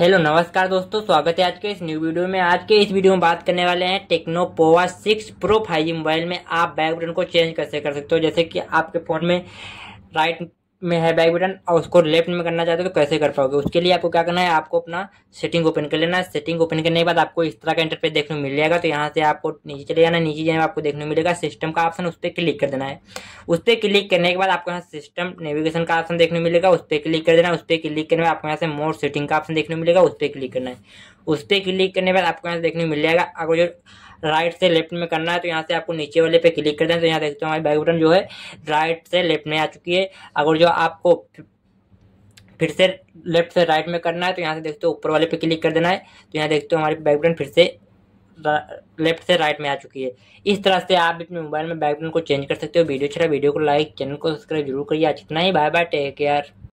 hello नमस्कार दोस्तों स्वागत है आज के इस न्यू वीडियो में आज के इस वीडियो में बात करने वाले हैं Tecno Pova six Pro five G mobile में आप बैक बटन को चेंज कैसे कर सकते हो जैसे कि आपके फ़ोन में राइट में है बैक बटन और उसको लेफ्ट में करना चाहते हो तो कैसे कर पाओगे उसके लिए आपको क्या करना है आपको अपना सेटिंग ओपन कर लेना है सेटिंग ओपन करने के बाद आपको इस तरह का इंटरफेस देखने को मिल जाएगा तो यहाँ से आपको नीचे चले जाना नीचे जाने आपको देखने को मिलेगा सिस्टम का ऑप्शन उस पर क्लिक कर देना है उस पर क्लिक करने के बाद आपको यहाँ सिस्टम नेविगेशन का ऑप्शन देखने मिलेगा उस पर क्लिक कर देना उस पर क्लिक करने में आपको यहाँ से मोर सेटिंग का ऑप्शन देखने मिलेगा उस पर क्लिक करना है उस पर क्लिक करने के बाद आपको यहाँ से देखने मिल जाएगा आपको जो राइट से लेफ्ट में करना है तो यहाँ से आपको नीचे वाले पे क्लिक कर दें तो यहाँ देखते हो हमारी बैक बटन जो है राइट से लेफ्ट में आ चुकी है अगर जो आपको फिर से लेफ्ट से राइट में करना है तो यहाँ से देखते हो ऊपर वाले पे क्लिक कर देना है तो यहाँ देखते हो हमारी बैक बटन फिर से लेफ्ट से राइट में आ चुकी है इस तरह से आप अपने मोबाइल में बैक बटन को चेंज कर सकते हो वीडियो अच्छा वीडियो को लाइक चैनल को सब्सक्राइब जरूर करिए आज इतना ही बाय बाय टेक केयर